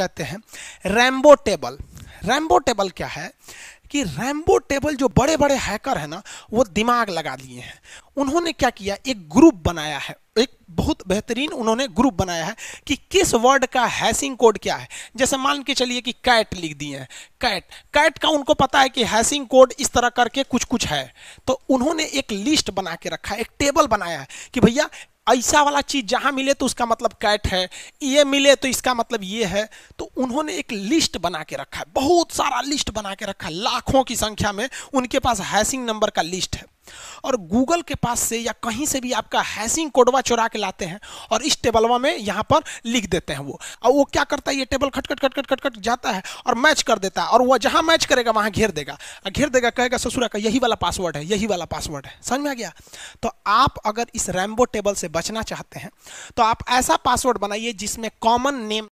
कहते हैं Rambo table Rambo table क्या है कि रैम्बो टेबल जो बड़े बड़े हैकर हैं ना वो दिमाग लगा लिए हैं उन्होंने क्या किया एक ग्रुप बनाया है एक बहुत बेहतरीन उन्होंने ग्रुप बनाया है कि किस वर्ड का हैशिंग कोड क्या है जैसे मान के चलिए कि कैट लिख दिए हैं कैट कैट का उनको पता है कि हैशिंग कोड इस तरह करके कुछ कुछ है तो उन्होंने एक लिस्ट बना के रखा है एक टेबल बनाया है कि भैया ऐसा वाला चीज जहां मिले तो उसका मतलब कैट है ये मिले तो इसका मतलब ये है तो उन्होंने एक लिस्ट बना के रखा है बहुत सारा लिस्ट बना के रखा है लाखों की संख्या में उनके पास हैशिंग नंबर का लिस्ट है और गूगल के पास से या कहीं से भी आपका हैशिंग कोडवा चुरा के लाते हैं और इस टेबलवा में यहाँ पर लिख देते हैं वो और वो क्या करता है ये टेबल खटखट खटखट खटखट जाता है और मैच कर देता है और वह जहाँ मैच करेगा वहाँ घेर देगा घेर देगा कहेगा ससुरा का यही वाला पासवर्ड है यही वाला पासवर्ड है समझ में आ गया तो आप अगर इस रैम्बो टेबल से बचना चाहते हैं तो आप ऐसा पासवर्ड बनाइए जिसमें कॉमन नेम